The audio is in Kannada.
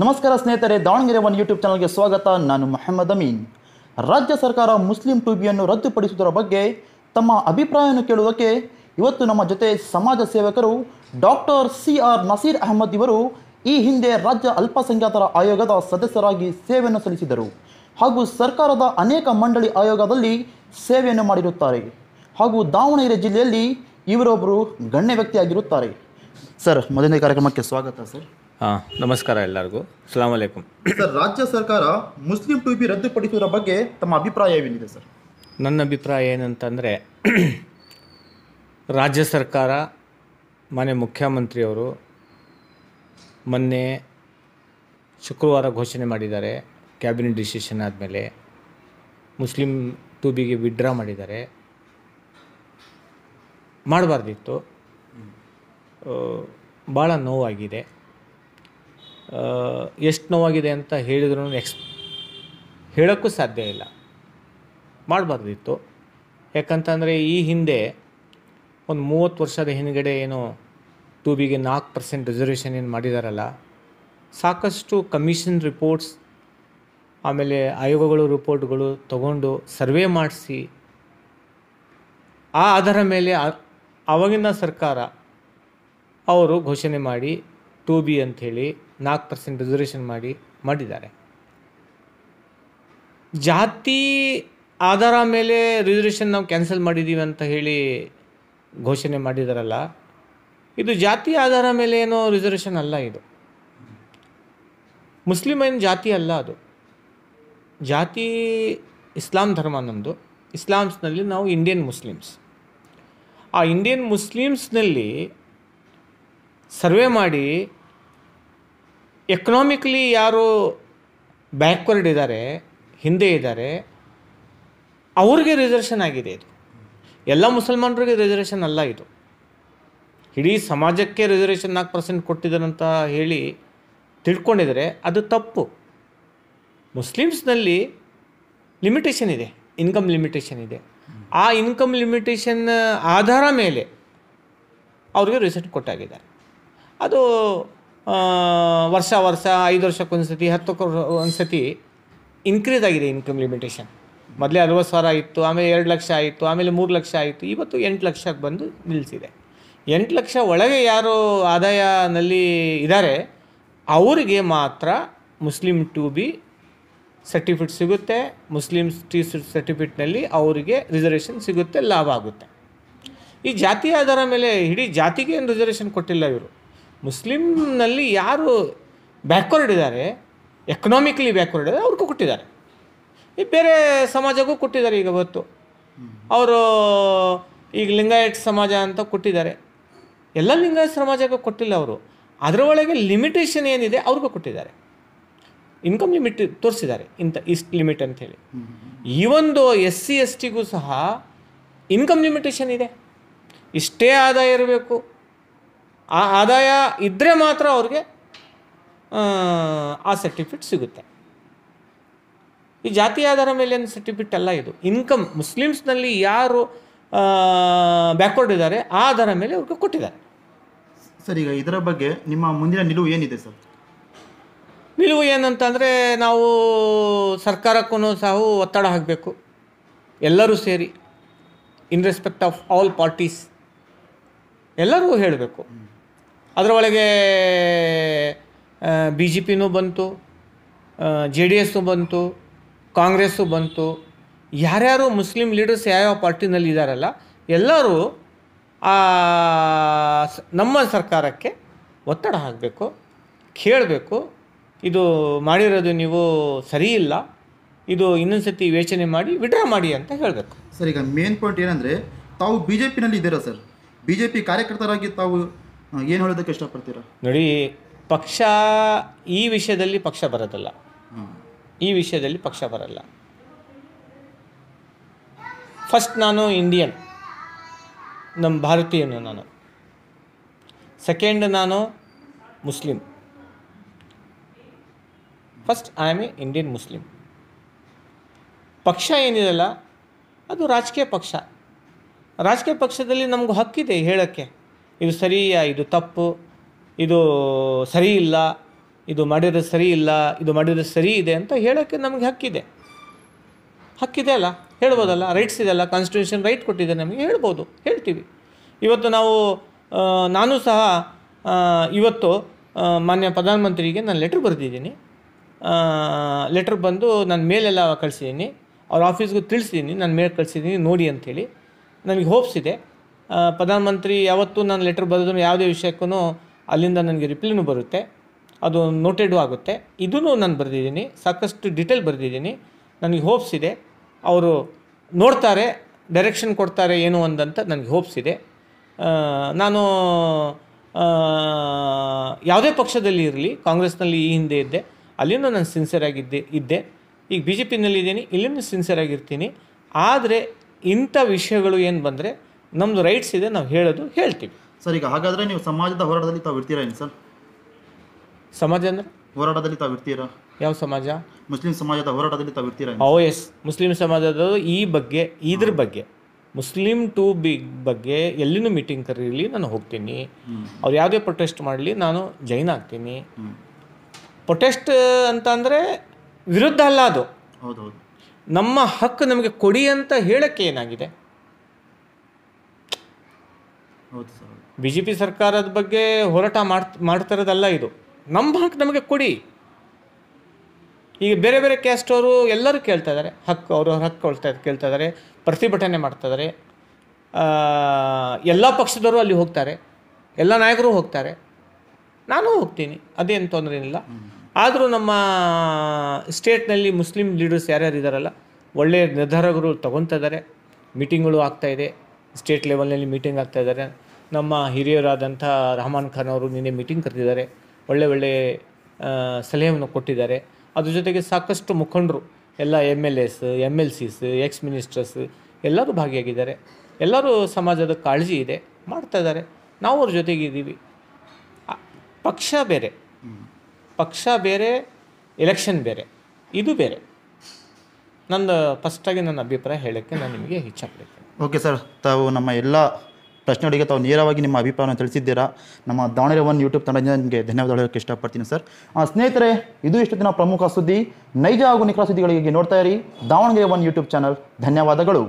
ನಮಸ್ಕಾರ ಸ್ನೇಹಿತರೆ ದಾವಣಗೆರೆ ಒನ್ ಯೂಟ್ಯೂಬ್ ಚಾನಲ್ಗೆ ಸ್ವಾಗತ ನಾನು ಮೊಹಮ್ಮದ್ ಅಮೀನ್ ರಾಜ್ಯ ಸರ್ಕಾರ ಮುಸ್ಲಿಂ ಟೂಬಿಯನ್ನು ರದ್ದುಪಡಿಸುವುದರ ಬಗ್ಗೆ ತಮ್ಮ ಅಭಿಪ್ರಾಯವನ್ನು ಕೇಳುವುದಕ್ಕೆ ಇವತ್ತು ನಮ್ಮ ಜೊತೆ ಸಮಾಜ ಸೇವಕರು doctor C R Naseer Ahmed ಇವರು ಈ ಹಿಂದೆ ರಾಜ್ಯ ಅಲ್ಪಸಂಖ್ಯಾತರ ಆಯೋಗದ ಸದಸ್ಯರಾಗಿ ಸೇವೆಯನ್ನು ಸಲ್ಲಿಸಿದರು ಹಾಗೂ ಸರ್ಕಾರದ ಅನೇಕ ಮಂಡಳಿ ಆಯೋಗದಲ್ಲಿ ಸೇವೆಯನ್ನು ಮಾಡಿರುತ್ತಾರೆ ಹಾಗೂ ದಾವಣಗೆರೆ ಜಿಲ್ಲೆಯಲ್ಲಿ ಇವರೊಬ್ಬರು ಗಣ್ಯ ವ್ಯಕ್ತಿಯಾಗಿರುತ್ತಾರೆ ಸರ್ ಮೊದಲನೇ ಕಾರ್ಯಕ್ರಮಕ್ಕೆ ಸ್ವಾಗತ ಸರ್ ಹಾಂ ನಮಸ್ಕಾರ ಎಲ್ಲರಿಗೂ ಸಲಾಮ್ ಅಲೈಕುಮ್ ಸರ್ ರಾಜ್ಯ ಸರ್ಕಾರ ಮುಸ್ಲಿಂ ಟು ಬಿ ರದ್ದುಪಡಿಸುವುದರ ಬಗ್ಗೆ ತಮ್ಮ ಅಭಿಪ್ರಾಯ ಏನಿದೆ ಸರ್ ನನ್ನ ಅಭಿಪ್ರಾಯ ಏನಂತಂದರೆ ರಾಜ್ಯ ಸರ್ಕಾರ ಮನೆ ಮುಖ್ಯಮಂತ್ರಿಯವರು ಮೊನ್ನೆ ಶುಕ್ರವಾರ ಘೋಷಣೆ ಮಾಡಿದ್ದಾರೆ ಕ್ಯಾಬಿನೆಟ್ ಡಿಸಿಷನ್ ಆದಮೇಲೆ ಮುಸ್ಲಿಂ ಟು ಬಿಗೆ ವಿಡ್ರಾ ಮಾಡಿದ್ದಾರೆ ಮಾಡಬಾರ್ದಿತ್ತು ಭಾಳ ನೋವಾಗಿದೆ ಎಷ್ಟು ನೋವಾಗಿದೆ ಅಂತ ಹೇಳಿದ್ರು ಎಕ್ಸ್ ಹೇಳೋಕ್ಕೂ ಸಾಧ್ಯ ಇಲ್ಲ ಮಾಡಬಾರ್ದಿತ್ತು ಯಾಕಂತಂದರೆ ಈ ಹಿಂದೆ ಒಂದು ಮೂವತ್ತು ವರ್ಷದ ಹಿಂದುಗಡೆ ಏನು ಟು ಬಿಗೆ ನಾಲ್ಕು ಪರ್ಸೆಂಟ್ ರಿಸರ್ವೇಷನ್ ಏನು ಮಾಡಿದಾರಲ್ಲ ಸಾಕಷ್ಟು ಕಮಿಷನ್ ರಿಪೋರ್ಟ್ಸ್ ಆಮೇಲೆ ಆಯೋಗಗಳು ರಿಪೋರ್ಟ್ಗಳು ತಗೊಂಡು ಸರ್ವೆ ಮಾಡಿಸಿ ಆ ಆಧಾರ ಮೇಲೆ ಆವಾಗಿನ ಸರ್ಕಾರ ಅವರು ಘೋಷಣೆ ಮಾಡಿ ಟು ಬಿ ಅಂಥೇಳಿ ನಾಲ್ಕು ಪರ್ಸೆಂಟ್ ರಿಸರ್ವೇಷನ್ ಮಾಡಿ ಮಾಡಿದ್ದಾರೆ ಜಾತಿ ಆಧಾರ ಮೇಲೆ ರಿಸರ್ವೇಷನ್ ನಾವು ಕ್ಯಾನ್ಸಲ್ ಮಾಡಿದ್ದೀವಿ ಅಂತ ಹೇಳಿ ಘೋಷಣೆ ಮಾಡಿದಾರಲ್ಲ ಇದು ಜಾತಿ ಆಧಾರ ಮೇಲೆ ಏನೋ ರಿಸರ್ವೇಷನ್ ಅಲ್ಲ ಇದು ಮುಸ್ಲಿಮ್ ಏನು ಜಾತಿ ಅಲ್ಲ ಅದು ಜಾತಿ ಇಸ್ಲಾಂ ಧರ್ಮ ನಮ್ಮದು ಇಸ್ಲಾಮ್ಸ್ನಲ್ಲಿ ನಾವು ಇಂಡಿಯನ್ ಮುಸ್ಲಿಮ್ಸ್ ಆ ಇಂಡಿಯನ್ ಮುಸ್ಲಿಮ್ಸ್ನಲ್ಲಿ ಸರ್ವೆ ಮಾಡಿ ಎಕನಾಮಿಕಲಿ ಯಾರು ಬ್ಯಾಕ್ವರ್ಡ್ ಇದ್ದಾರೆ ಹಿಂದೆ ಇದ್ದಾರೆ ಅವ್ರಿಗೆ ರಿಸರ್ವೇಷನ್ ಆಗಿದೆ ಇದು ಎಲ್ಲ ಮುಸಲ್ಮಾನರಿಗೆ ರಿಸರ್ವೇಷನ್ ಅಲ್ಲ ಇದು ಇಡೀ ಸಮಾಜಕ್ಕೆ ರಿಸರ್ವೇಷನ್ ನಾಲ್ಕು ಪರ್ಸೆಂಟ್ ಕೊಟ್ಟಿದ್ದಾರಂತ ಹೇಳಿ ತಿಳ್ಕೊಂಡಿದರೆ ಅದು ತಪ್ಪು ಮುಸ್ಲಿಮ್ಸ್ನಲ್ಲಿ ಲಿಮಿಟೇಷನ್ ಇದೆ ಇನ್ಕಮ್ ಲಿಮಿಟೇಷನ್ ಇದೆ ಆ ಇನ್ಕಮ್ ಲಿಮಿಟೇಷನ್ ಆಧಾರ ಮೇಲೆ ಅವ್ರಿಗೆ ರಿಸರ್ಟ್ ಕೊಟ್ಟಾಗಿದ್ದಾರೆ ಅದು ವರ್ಷ ವರ್ಷ ಐದು ವರ್ಷಕ್ಕೊಂದು ಸತಿ ಹತ್ತಕ್ಕೆ ಒಂದು ಸತಿ ಇನ್ಕ್ರೀಸ್ ಆಗಿದೆ ಇನ್ಕಮ್ ಲಿಮಿಟೇಷನ್ ಮೊದಲೇ ಅರವತ್ತು ಸಾವಿರ ಇತ್ತು ಆಮೇಲೆ ಎರಡು ಲಕ್ಷ ಆಯಿತು ಆಮೇಲೆ ಮೂರು ಲಕ್ಷ ಆಯಿತು ಇವತ್ತು ಎಂಟು ಲಕ್ಷಕ್ಕೆ ಬಂದು ನಿಲ್ಲಿಸಿದೆ ಎಂಟು ಲಕ್ಷ ಒಳಗೆ ಯಾರು ಆದಾಯನಲ್ಲಿ ಇದ್ದಾರೆ ಅವರಿಗೆ ಮಾತ್ರ ಮುಸ್ಲಿಮ್ ಟು ಬಿ ಸರ್ಟಿಫಿಕೇಟ್ ಸಿಗುತ್ತೆ ಮುಸ್ಲಿಮ್ ಟಿ ಸರ್ಟಿಫಿಕೇಟ್ನಲ್ಲಿ ಅವರಿಗೆ ರಿಸರ್ವೇಷನ್ ಸಿಗುತ್ತೆ ಲಾಭ ಆಗುತ್ತೆ ಈ ಜಾತಿ ಆಧಾರ ಮೇಲೆ ಇಡೀ ಜಾತಿಗೆ ಏನು ರಿಸರ್ವೇಷನ್ ಕೊಟ್ಟಿಲ್ಲ ಇವರು ಮುಸ್ಲಿಮ್ನಲ್ಲಿ ಯಾರು ಬ್ಯಾಕ್ವರ್ಡ್ ಇದ್ದಾರೆ ಎಕನಾಮಿಕ್ಲಿ ಬ್ಯಾಕ್ವರ್ಡ್ ಇದ್ದಾರೆ ಅವ್ರಿಗೂ ಕೊಟ್ಟಿದ್ದಾರೆ ಈ ಬೇರೆ ಸಮಾಜಕ್ಕೂ ಕೊಟ್ಟಿದ್ದಾರೆ ಈಗ ಇವತ್ತು ಅವರು ಈಗ ಲಿಂಗಾಯತ್ ಸಮಾಜ ಅಂತ ಕೊಟ್ಟಿದ್ದಾರೆ ಎಲ್ಲ ಲಿಂಗಾಯತ್ ಸಮಾಜಕ್ಕೂ ಕೊಟ್ಟಿಲ್ಲ ಅವರು ಅದರೊಳಗೆ ಲಿಮಿಟೇಷನ್ ಏನಿದೆ ಅವ್ರಿಗೂ ಕೊಟ್ಟಿದ್ದಾರೆ ಇನ್ಕಮ್ ಲಿಮಿಟ್ ತೋರಿಸಿದ್ದಾರೆ ಇಂಥ ಇಷ್ಟು ಲಿಮಿಟ್ ಅಂಥೇಳಿ ಈ ಒಂದು ಎಸ್ ಸಿ ಎಸ್ ಟಿಗೂ ಸಹ ಇನ್ಕಮ್ ಲಿಮಿಟೇಷನ್ ಇದೆ ಇಷ್ಟೇ ಆದಾಯ ಇರಬೇಕು ಆ ಆದಾಯ ಇದ್ದರೆ ಮಾತ್ರ ಅವ್ರಿಗೆ ಆ ಸರ್ಟಿಫಿಕೇಟ್ ಸಿಗುತ್ತೆ ಈ ಜಾತಿ ಆಧಾರ ಮೇಲಿನ ಸರ್ಟಿಫಿಕೇಟ್ ಅಲ್ಲ ಇದು ಇನ್ಕಮ್ ಮುಸ್ಲಿಮ್ಸ್ನಲ್ಲಿ ಯಾರು ಬ್ಯಾಕ್ವರ್ಡ್ ಇದ್ದಾರೆ ಆ ಆಧಾರ ಮೇಲೆ ಅವ್ರಿಗೆ ಕೊಟ್ಟಿದ್ದಾರೆ ಸರ್ ಈಗ ಇದರ ಬಗ್ಗೆ ನಿಮ್ಮ ಮುಂದಿನ ನಿಲುವು ಏನಿದೆ ಸರ್ ನಿಲುವು ಏನಂತಂದರೆ ನಾವು ಸರ್ಕಾರಕ್ಕೂ ಸಹ ಒತ್ತಡ ಹಾಕಬೇಕು ಎಲ್ಲರೂ ಸೇರಿ in respect of all parties ಎಲ್ಲರೂ ಹೇಳಬೇಕು ಅದರೊಳಗೆ ಬಿ ಜೆ ಪಿನೂ ಬಂತು ಜೆ ಡಿ ಎಸ್ಸು ಬಂತು ಕಾಂಗ್ರೆಸ್ಸು ಬಂತು ಯಾರ್ಯಾರು ಮುಸ್ಲಿಂ ಲೀಡರ್ಸ್ ಯಾವ್ಯಾವ ಪಾರ್ಟಿನಲ್ಲಿ ಇದ್ದಾರಲ್ಲ ಎಲ್ಲರೂ ನಮ್ಮ ಸರ್ಕಾರಕ್ಕೆ ಒತ್ತಡ ಹಾಕಬೇಕು ಕೇಳಬೇಕು ಇದು ಮಾಡಿರೋದು ನೀವು ಸರಿ ಇಲ್ಲ ಇದು ಇನ್ನೊಂದು ಸತಿ ಯೋಚನೆ ಮಾಡಿ ವಿಡ್ರಾ ಮಾಡಿ ಅಂತ ಹೇಳಬೇಕು ಸರ್ ಈಗ ಮೇನ್ ಪಾಯಿಂಟ್ ಏನಂದರೆ ತಾವು ಬಿ ಜೆ ಪಿನಲ್ಲಿ ಇದ್ದೀರಾ ಸರ್ ಬಿ ಜೆ ಪಿ ಕಾರ್ಯಕರ್ತರಾಗಿ ತಾವು ಏನು ಹೇಳೋದಕ್ಕೆ ಇಷ್ಟಪಡ್ತೀರಾ ನೋಡಿ ಪಕ್ಷ ಈ ವಿಷಯದಲ್ಲಿ ಪಕ್ಷ ಬರೋದಲ್ಲ ಈ ವಿಷಯದಲ್ಲಿ ಪಕ್ಷ ಬರಲ್ಲ ಫಸ್ಟ್ ನಾನು ಇಂಡಿಯನ್ ನಮ್ಮ ಭಾರತೀಯನು ನಾನು ಸೆಕೆಂಡ್ ನಾನು Muslim first I am a Indian Muslim ಪಕ್ಷ ಏನಿದೆಲ್ಲ ಅದು ರಾಜಕೀಯ ಪಕ್ಷ ರಾಜಕೀಯ ಪಕ್ಷದಲ್ಲಿ ನಮಗೂ ಹಕ್ಕಿದೆ ಹೇಳೋಕ್ಕೆ ಇದು ಸರಿಯಾ ಇದು ತಪ್ಪು ಇದು ಸರಿ ಇಲ್ಲ ಇದು ಮಾಡಿದ್ರೆ ಸರಿ ಇಲ್ಲ ಇದು ಮಾಡಿದ್ರೆ ಸರಿ ಇದೆ ಅಂತ ಹೇಳೋಕ್ಕೆ ನಮಗೆ ಹಕ್ಕಿದೆ ಹಕ್ಕಿದೆ ಅಲ್ಲ ಹೇಳ್ಬೋದಲ್ಲ ರೈಟ್ಸ್ ಇದೆ ಅಲ್ಲ ಕಾನ್ಸ್ಟಿಟ್ಯೂಷನ್ ರೈಟ್ ಕೊಟ್ಟಿದೆ ನಮಗೆ ಹೇಳ್ಬೋದು ಹೇಳ್ತೀವಿ ಇವತ್ತು ನಾವು ನಾನು ಸಹ ಇವತ್ತು ಮಾನ್ಯ ಪ್ರಧಾನಮಂತ್ರಿಗೆ ನಾನು ಲೆಟ್ರ್ ಬರೆದಿದ್ದೀನಿ ಲೆಟ್ರ್ ಬಂದು ನಾನು ಮೇಲೆಲ್ಲ ಕಳಿಸಿದ್ದೀನಿ ಅವ್ರ ಆಫೀಸ್ಗೂ ತಿಳಿಸಿದ್ದೀನಿ ನಾನು ಮೇಲೆ ಕಳಿಸಿದ್ದೀನಿ ನೋಡಿ ಅಂಥೇಳಿ ನನಗೆ ಹೋಪ್ಸ್ ಇದೆ ಪ್ರಧಾನಮಂತ್ರಿ ಯಾವತ್ತೂ ನಾನು ಲೆಟ್ರ್ ಬರೆದ್ರು ಯಾವುದೇ ವಿಷಯಕ್ಕೂ ಅಲ್ಲಿಂದ ನನಗೆ ರಿಪ್ಲೈನು ಬರುತ್ತೆ ಅದು ನೋಟೆಡೂ ಆಗುತ್ತೆ ಇದೂ ನಾನು ಬರೆದಿದ್ದೀನಿ ಸಾಕಷ್ಟು ಡೀಟೇಲ್ ಬರೆದಿದ್ದೀನಿ ನನಗೆ ಹೋಪ್ಸ್ ಇದೆ ಅವರು ನೋಡ್ತಾರೆ ಡೈರೆಕ್ಷನ್ ಕೊಡ್ತಾರೆ ಏನು ಅಂದಂತ ನನಗೆ ಹೋಪ್ಸ್ ಇದೆ ನಾನು ಯಾವುದೇ ಪಕ್ಷದಲ್ಲಿ ಇರಲಿ ಕಾಂಗ್ರೆಸ್ನಲ್ಲಿ ಈ ಹಿಂದೆ ಇದ್ದೆ ಅಲ್ಲಿನೂ ನಾನು ಸಿನ್ಸಿಯರ್ ಆಗಿದ್ದೆ ಇದ್ದೆ ಈಗ ಬಿ ಜೆ ಪಿನಲ್ಲಿ ಇದ್ದೀನಿ ಸಿನ್ಸಿಯರ್ ಆಗಿರ್ತೀನಿ ಆದರೆ ಇಂಥ ವಿಷಯಗಳು ಏನು ಬಂದರೆ ನಮ್ಮದು ರೈಟ್ಸ್ ಇದೆ ನಾವು ಹೇಳೋದು ಹೇಳ್ತೀವಿ ಸರ್ ಈಗ ಹಾಗಾದರೆ ನೀವು ಸಮಾಜದ ಹೋರಾಟದಲ್ಲಿ ತಾವು ಇರ್ತೀರಾ ಏನು ಸರ್ ಸಮಾಜ ಅಂದರೆ ಹೋರಾಟದಲ್ಲಿ ತಾವು ಇರ್ತೀರಾ ಯಾವ ಸಮಾಜ ಮುಸ್ಲಿಂ ಸಮಾಜದ ಹೋರಾಟದಲ್ಲಿ ತಾವು ಇರ್ತೀರಾ ಓ ಎಸ್ ಮುಸ್ಲಿಂ ಸಮಾಜದ ಈ ಬಗ್ಗೆ ಇದ್ರ ಬಗ್ಗೆ ಮುಸ್ಲಿಂ ಟು ಬಿ ಬಗ್ಗೆ ಎಲ್ಲಿನೂ ಮೀಟಿಂಗ್ ಕರೀಲಿ ನಾನು ಹೋಗ್ತೀನಿ ಅವ್ರು ಯಾವುದೇ ಪ್ರೊಟೆಸ್ಟ್ ಮಾಡಲಿ ನಾನು ಜೈನ್ ಆಗ್ತೀನಿ ಪ್ರೊಟೆಸ್ಟ್ ಅಂತ ಅಂದರೆ ವಿರುದ್ಧ ಅಲ್ಲ ಅದು ಹೌದು ಹೌದು ನಮ್ಮ ಹಕ್ಕು ನಮಗೆ ಕೊಡಿ ಅಂತ ಹೇಳಕ್ಕೆ ಏನಾಗಿದೆ ಬಿ ಜೆ ಪಿ ಸರ್ಕಾರದ ಬಗ್ಗೆ ಹೋರಾಟ ಮಾಡ್ತಾ ಮಾಡ್ತಾ ಇರೋದಲ್ಲ ಇದು ನಮ್ಮ ಹಕ್ಕು ನಮಗೆ ಕೊಡಿ ಈಗ ಬೇರೆ ಬೇರೆ ಕ್ಯಾಸ್ಟವರು ಎಲ್ಲರೂ ಕೇಳ್ತಾ ಇದ್ದಾರೆ ಹಕ್ಕು ಅವರು ಹಕ್ಕು ಕೊಳ್ತಾ ಕೇಳ್ತಾ ಇದ್ದಾರೆ ಪ್ರತಿಭಟನೆ ಮಾಡ್ತಾ ಇದ್ದಾರೆ ಎಲ್ಲ ಪಕ್ಷದವರು ಅಲ್ಲಿ ಹೋಗ್ತಾರೆ ಎಲ್ಲ ನಾಯಕರು ಹೋಗ್ತಾರೆ ನಾನು ಹೋಗ್ತೀನಿ ಅದೇನು ತೊಂದರೆ ಇಲ್ಲ ಆದರೂ ನಮ್ಮ ಸ್ಟೇಟ್ನಲ್ಲಿ ಮುಸ್ಲಿಂ ಲೀಡರ್ಸ್ ಯಾರ್ಯಾರು ಇದ್ದಾರಲ್ಲ ಒಳ್ಳೆಯ ನಿರ್ಧಾರಗಳು ತೊಗೊತಾ ಇದ್ದಾರೆ ಮೀಟಿಂಗ್ಗಳು ಆಗ್ತಾಯಿದೆ ಸ್ಟೇಟ್ ಲೆವೆಲ್ನಲ್ಲಿ ಮೀಟಿಂಗ್ ಆಗ್ತಾ ಇದ್ದಾರೆ ನಮ್ಮ ಹಿರಿಯರಾದಂಥ ರಹಮಾನ್ ಖಾನ್ ಅವರು ನಿನ್ನೆ ಮೀಟಿಂಗ್ ಕರೆದಿದ್ದಾರೆ ಒಳ್ಳೆ ಒಳ್ಳೆ ಸಲಹೆಯನ್ನು ಕೊಟ್ಟಿದ್ದಾರೆ ಅದ್ರ ಜೊತೆಗೆ ಸಾಕಷ್ಟು ಮುಖಂಡರು ಎಲ್ಲ MLAs MLCs ex ministers ಎಲ್ಲರೂ ಭಾಗಿಯಾಗಿದ್ದಾರೆ ಎಲ್ಲರೂ ಸಮಾಜದ ಕಾಳಜಿ ಇದೆ ಮಾಡ್ತಾ ಇದ್ದಾರೆ ನಾವು ಅವ್ರ ಜೊತೆಗಿದ್ದೀವಿ ಪಕ್ಷ ಬೇರೆ ಪಕ್ಷ ಬೇರೆ ಎಲೆಕ್ಷನ್ ಬೇರೆ ಇದು ಬೇರೆ ನನ್ನ ಫಸ್ಟಾಗಿ ನನ್ನ ಅಭಿಪ್ರಾಯ ಹೇಳೋಕ್ಕೆ ನಾನು ನಿಮಗೆ ಹೆಚ್ಚಾಗಬೇಕು ಓಕೆ ಸರ್ ತಾವು ನಮ್ಮ ಎಲ್ಲ ಪ್ರಶ್ನೆಗಳಿಗೆ ತಾವು ನೇರವಾಗಿ ನಿಮ್ಮ ಅಭಿಪ್ರಾಯವನ್ನು ತಿಳಿಸಿದ್ದೀರಾ ನಮ್ಮ ದಾವಣಗೆರೆ ಒನ್ ಯೂಟ್ಯೂಬ್ ತಂಡದಿಂದ ನಿಮಗೆ ಧನ್ಯವಾದ ಹೇಳೋಕ್ಕೆ ಇಷ್ಟಪಡ್ತೀನಿ ಸರ್ ಸ್ನೇಹಿತರೆ ಇದು ಇಷ್ಟು ದಿನ ಪ್ರಮುಖ ಸುದ್ದಿ ನೈಜ ಹಾಗೂ ನಿಖರ ಸುದ್ದಿಗಳಿಗೆ ನೋಡ್ತಾ ಇರಿ ದಾವಣಗೆರೆ ಒನ್ ಯೂಟ್ಯೂಬ್ ಚಾನಲ್ ಧನ್ಯವಾದಗಳು